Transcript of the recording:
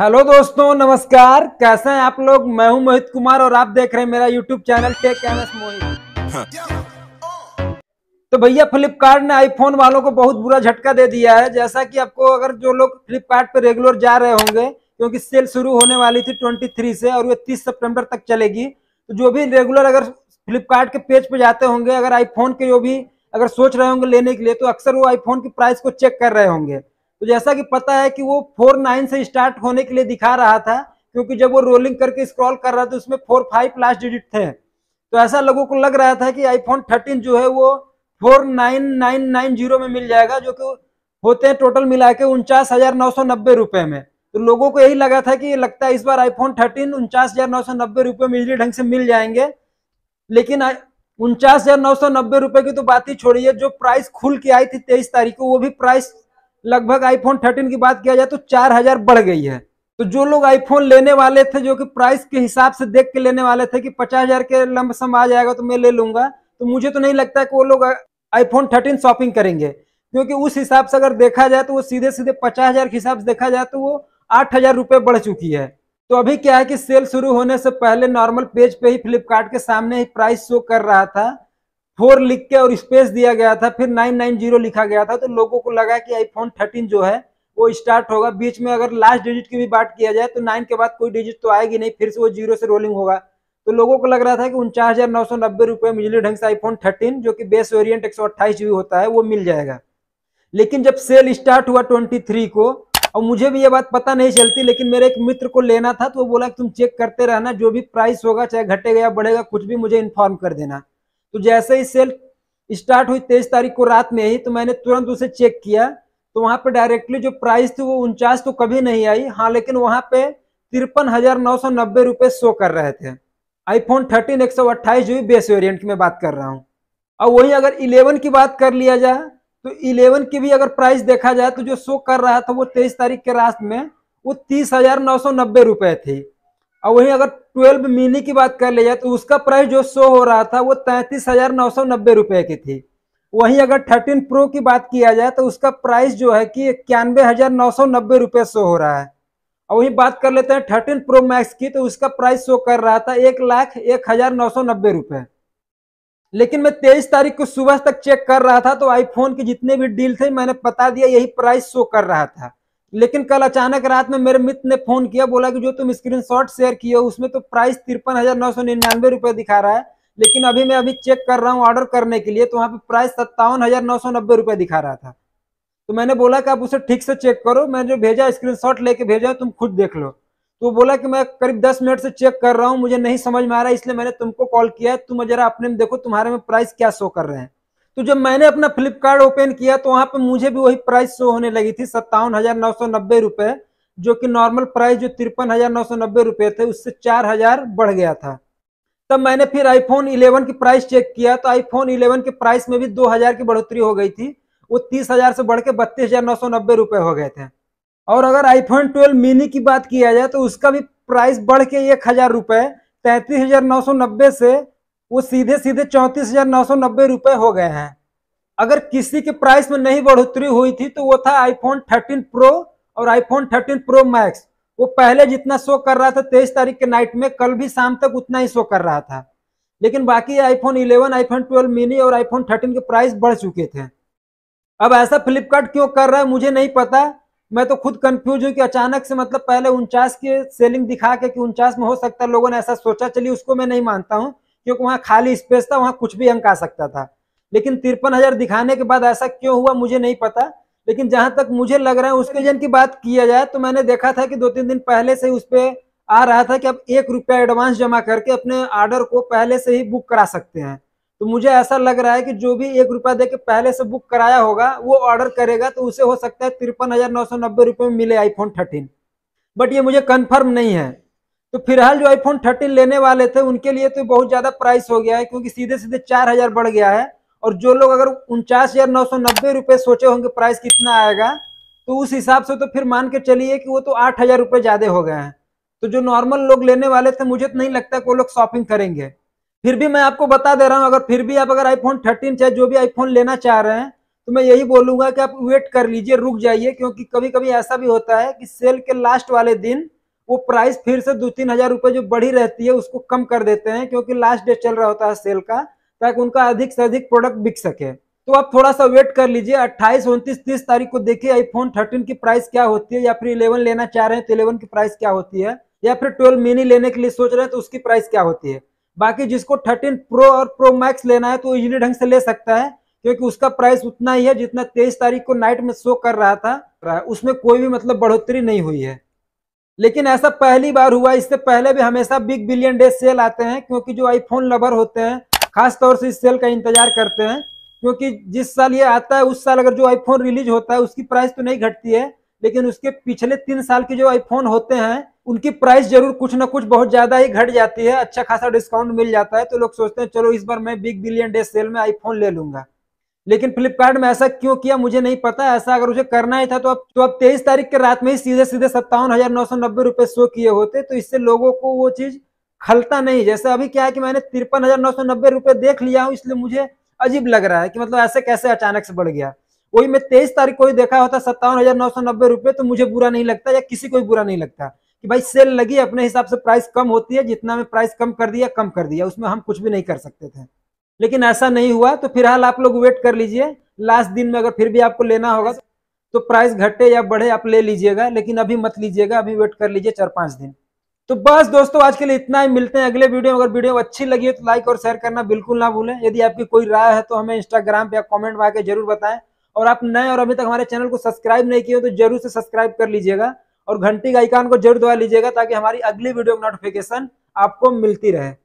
hello दोस्तों नमस्कार कैसे हैं आप लोग मैं हूं मोहित कुमार और आप देख रहे हैं मेरा YouTube channel Tech M S Mohit तो भैया फ्लिपकार्ट ने आईफोन वालों को बहुत बुरा झटका दे दिया है जैसा कि आपको अगर जो लोग फ्लिपकार्ट रेगुलर जा रहे होंगे क्योंकि सेल शुरू होने वाली थी ट्वेंटी से और ये तीस सेप्टेम्बर तक चलेगी तो जो भी रेगुलर अगर फ्लिपकार्ट के पेज पर जाते होंगे अगर आईफोन के जो भी अगर सोच रहे होंगे लेने के लिए तो अक्सर वो आईफोन की प्राइस को चेक कर रहे होंगे तो जैसा कि पता है कि वो फोर नाइन से स्टार्ट होने के लिए दिखा रहा था क्योंकि जब वो रोलिंग करके स्क्रॉल कर रहा था उसमें फोर फाइव लास्ट डिजिट थे तो ऐसा लोगों को लग रहा था कि आईफोन थर्टीन जो है वो four nine nine nine zero में मिल जाएगा जो कि होते हैं टोटल मिला के उनचास हजार नौ सौ नब्बे रुपए में तो लोगों को यही लगा था कि लगता है इस बार आईफोन थर्टीन उनचास हजार नौ सौ नब्बे रुपये में इजी ढंग से मिल जाएंगे लेकिन उनचास हजार नौ सौ नब्बे रुपए की तो बात ही छोड़िए जो प्राइस खुल के आई थी तेईस तारीख को वो भी प्राइस लगभग आईफोन 13 की बात किया जाए तो 4000 बढ़ गई है तो जो लोग आईफोन लेने वाले थे जो कि प्राइस के हिसाब से देख के लेने वाले थे कि 50000 के लंब सम आ जाएगा तो मैं ले लूंगा तो मुझे तो नहीं लगता है कि वो लोग आईफोन 13 शॉपिंग करेंगे क्योंकि उस हिसाब से अगर देखा जाए तो वो सीधे सीधे पचास हजार के हिसाब से देखा जाए तो वो आठ हजार रुपये बढ़ चुकी है तो अभी क्या है कि सेल शुरू होने से पहले नॉर्मल पेज पे ही फ्लिपकार्ट के सामने ही प्राइस शो कर रहा था फोर लिख के और स्पेस दिया गया था फिर नाइन नाइन जीरो लिखा गया था तो लोगों को लगा कि आईफोन थर्टीन जो है वो स्टार्ट होगा बीच में अगर लास्ट डिजिट की भी बात किया जाए तो नाइन के बाद कोई डिजिट तो आएगी नहीं फिर से वो जीरो से रोलिंग होगा तो लोगों को लग रहा था कि उनचास हजार नौ सौ नब्बे रुपए में बिजली ढंग से आईफोन थर्टीन जो कि बेस वेरियंट एक सौ अट्ठाईस जीबी होता है वो मिल जाएगा लेकिन जब सेल स्टार्ट हुआ ट्वेंटी थ्री को और मुझे भी ये बात पता नहीं चलती लेकिन मेरे एक मित्र को लेना था तो वो बोला कि तुम चेक करते रहना जो भी प्राइस होगा चाहे घटेगा या बढ़ेगा कुछ भी मुझे इन्फॉर्म कर देना तो जैसे ही सेल स्टार्ट हुई तेईस तारीख को रात में ही तो मैंने तुरंत उसे चेक किया तो वहां पर डायरेक्टली जो प्राइस थी वो उनचास तो कभी नहीं आई हाँ लेकिन वहां पे तिरपन हजार नौ सौ नब्बे रुपए शो कर रहे थे आईफोन थर्टीन एक सौ अट्ठाईस जो भी बेस वेरियंट की मैं बात कर रहा हूँ और वही अगर इलेवन की बात कर लिया जाए तो इलेवन की भी अगर प्राइस देखा जाए तो जो शो कर रहा था वो तेईस तारीख के रात में वो तीस हजार नौ सौ नब्बे रुपए थी और वहीं अगर ट्वेल्व मिनी की बात कर लिया तो उसका प्राइस जो शो हो रहा था वो तैंतीस हजार नौ सौ नब्बे रुपये की थी वहीं अगर थर्टीन प्रो की बात किया जाए तो उसका प्राइस जो है कि इक्यानवे हजार नौ सौ नब्बे रुपये शो हो रहा है और वहीं बात कर लेते हैं थर्टीन प्रो मैक्स की तो उसका प्राइस शो कर रहा था एक लाख एक हजार नौ सौ नब्बे रुपये लेकिन मैं तेईस तारीख को सुबह तक चेक कर रहा था तो आईफोन के जितने भी डील थे मैंने बता दिया यही प्राइस शो कर रहा था लेकिन कल अचानक रात में मेरे मित्र ने फोन किया बोला कि जो तुम शॉट शेयर किए उसमें तो प्राइस तिरपन हजार नौ सौ निन्यानवे रुपए दिखा रहा है लेकिन अभी मैं अभी चेक कर रहा हूँ ऑर्डर करने के लिए तो वहाँ पे प्राइस सत्तावन हजार नौ सौ नब्बे रुपए दिखा रहा था तो मैंने बोला कि आप उसे ठीक से चेक करो मैंने जो भेजा स्क्रीनशॉट लेके भेजा तुम खुद देख लो तो बोला कि मैं करीब दस मिनट से चेक कर रहा हूँ मुझे नहीं समझ में आ रहा है इसलिए मैंने तुमको कॉल किया है तुम जरा अपने में देखो तुम्हारे में प्राइस क्या शो कर रहे हैं तो जब मैंने अपना फ्लिपकार्ट ओपन किया तो वहां पर मुझे भी वही प्राइस शो होने लगी थी सत्तावन हजार नौ सौ नब्बे रुपए जो कि नॉर्मल प्राइस जो तिरपन हजार नौ सौ नब्बे रुपए थे उससे चार हजार बढ़ गया था तब मैंने फिर आईफोन 11 की प्राइस चेक किया तो आईफोन 11 के प्राइस में भी 2000 की बढ़ोतरी हो गई थी वो 30000 से बढ़ के बत्तीस हजार नौ सौ नब्बे रुपये हो गए थे और अगर आईफोन 12 मिनी की बात किया जाए तो उसका भी प्राइस बढ़ के एक हजार रुपये तैंतीस हजार नौ सौ नब्बे से वो सीधे सीधे चौंतीस हजार नौ सौ नब्बे रुपए हो गए हैं अगर किसी के प्राइस में नहीं बढ़ोतरी हुई थी तो वो था आईफोन 13 प्रो और आईफोन 13 प्रो मैक्स वो पहले जितना शो कर रहा था तेईस तारीख के नाइट में कल भी शाम तक उतना ही शो कर रहा था लेकिन बाकी आईफोन 11, आईफोन 12 मिनी और आईफोन 13 के प्राइस बढ़ चुके थे अब ऐसा फ्लिपकार्ट क्यों कर रहा है मुझे नहीं पता मैं तो खुद कंफ्यूज हूँ कि अचानक से मतलब पहले उनचास की सेलिंग दिखा के कि उनचास में हो सकता है लोगों ने ऐसा सोचा चलिए उसको मैं नहीं मानता हूँ क्योंकि वहां खाली स्पेस था वहां कुछ भी अंक आ सकता था लेकिन तिरपन हजार दिखाने के बाद ऐसा क्यों हुआ मुझे नहीं पता लेकिन जहां तक मुझे लग रहा है उसके जन की बात किया जाए तो मैंने देखा था कि दो तीन दिन पहले से उस पर आ रहा था कि आप एक रुपया एडवांस जमा करके अपने ऑर्डर को पहले से ही बुक करा सकते हैं तो मुझे ऐसा लग रहा है कि जो भी एक रुपया दे के पहले से बुक कराया होगा वो ऑर्डर करेगा तो उसे हो सकता है तिरपन हजार नौ सौ नब्बे रुपये में मिले आईफोन थर्टीन बट ये मुझे कन्फर्म नहीं है तो फिलहाल जो आईफोन थर्टीन लेने वाले थे उनके लिए तो बहुत ज़्यादा प्राइस हो गया है क्योंकि सीधे सीधे चार हज़ार बढ़ गया है और जो लोग अगर उनचास हज़ार नौ सौ नब्बे रुपए सोचे होंगे प्राइस कितना आएगा तो उस हिसाब से तो फिर मान के चलिए कि वो तो आठ हज़ार रुपये ज़्यादा हो गए हैं तो जो नॉर्मल लोग लेने वाले थे मुझे तो नहीं लगता कि वो लोग शॉपिंग करेंगे फिर भी मैं आपको बता दे रहा हूँ अगर फिर भी आप अगर आईफोन थर्टीन चाहे जो भी आईफोन लेना चाह रहे हैं तो मैं यही बोलूंगा कि आप वेट कर लीजिए रुक जाइए क्योंकि कभी कभी ऐसा भी होता है कि सेल के लास्ट वाले दिन वो प्राइस फिर से दो तीन हजार रुपये जो बढ़ी रहती है उसको कम कर देते हैं क्योंकि लास्ट डेट चल रहा होता है सेल का ताकि उनका अधिक से अधिक प्रोडक्ट बिक सके तो आप थोड़ा सा वेट कर लीजिए अट्ठाईस उनतीस तीस तारीख को देखिए आईफोन थर्टीन की प्राइस क्या होती है या फिर इलेवन लेना चाह रहे हैं तो इलेवन की प्राइस क्या होती है या फिर ट्वेल्व मिनी लेने के लिए सोच रहे हैं तो उसकी प्राइस क्या होती है बाकी जिसको थर्टीन प्रो और प्रो मैक्स लेना है तो इजीली ढंग से ले सकता है क्योंकि उसका प्राइस उतना ही है जितना तेईस तारीख को नाइट में शो कर रहा था उसमें कोई भी मतलब बढ़ोतरी नहीं हुई है लेकिन ऐसा पहली बार हुआ इससे पहले भी हमेशा बिग बिलियन डे सेल आते हैं क्योंकि जो आईफोन लवर होते हैं खास तौर से इस सेल का इंतजार करते हैं क्योंकि जिस साल ये आता है उस साल अगर जो आईफोन रिलीज होता है उसकी प्राइस तो नहीं घटती है लेकिन उसके पिछले तीन साल के जो आईफोन होते हैं उनकी प्राइस जरूर कुछ ना कुछ बहुत ज्यादा ही घट जाती है अच्छा खासा डिस्काउंट मिल जाता है तो लोग सोचते हैं चलो इस बार मैं बिग बिलियन डे सेल में आईफोन ले लूंगा लेकिन फ्लिपकार्ट में ऐसा क्यों किया मुझे नहीं पता ऐसा अगर मुझे करना ही था तो अब तो अब तेईस तारीख के रात में ही सीधे सीधे सत्तावन हजार नौ सौ नब्बे रुपए शो किए होते तो इससे लोगों को वो चीज खलता नहीं जैसे अभी क्या है कि मैंने तिरपन हजार नौ सौ नब्बे रुपए देख लिया हूँ इसलिए मुझे अजीब लग रहा है कि मतलब ऐसे कैसे अचानक से बढ़ गया वही मैं तेईस तारीख को ही देखा होता सत्तावन हजार नौ सौ नब्बे रुपए तो मुझे बुरा नहीं लगता या किसी को भी बुरा नहीं लगता कि भाई सेल लगी अपने हिसाब से प्राइस कम होती है जितना में प्राइस कम कर दिया कम कर दिया उसमें हम कुछ भी नहीं कर सकते थे लेकिन ऐसा नहीं हुआ तो फिलहाल आप लोग वेट कर लीजिए लास्ट दिन में अगर फिर भी आपको लेना होगा तो प्राइस घटे या बढ़े आप ले लीजिएगा लेकिन अभी मत लीजिएगा अभी वेट कर लीजिए चार पाँच दिन तो बस दोस्तों आज के लिए इतना ही मिलते हैं अगले वीडियो में अगर वीडियो अच्छी लगी है तो लाइक और शेयर करना बिल्कुल ना भूलें यदि आपकी कोई राय है तो हमें इंस्टाग्राम पे या कॉमेंट में आकर जरूर बताएं और आप नए और अभी तक हमारे चैनल को सब्सक्राइब नहीं किए हो तो जरूर से सब्सक्राइब कर लीजिएगा और घंटी का आइकान को जरूर दबा लीजिएगा ताकि हमारी अगली वीडियो की नोटिफिकेशन आपको मिलती रहे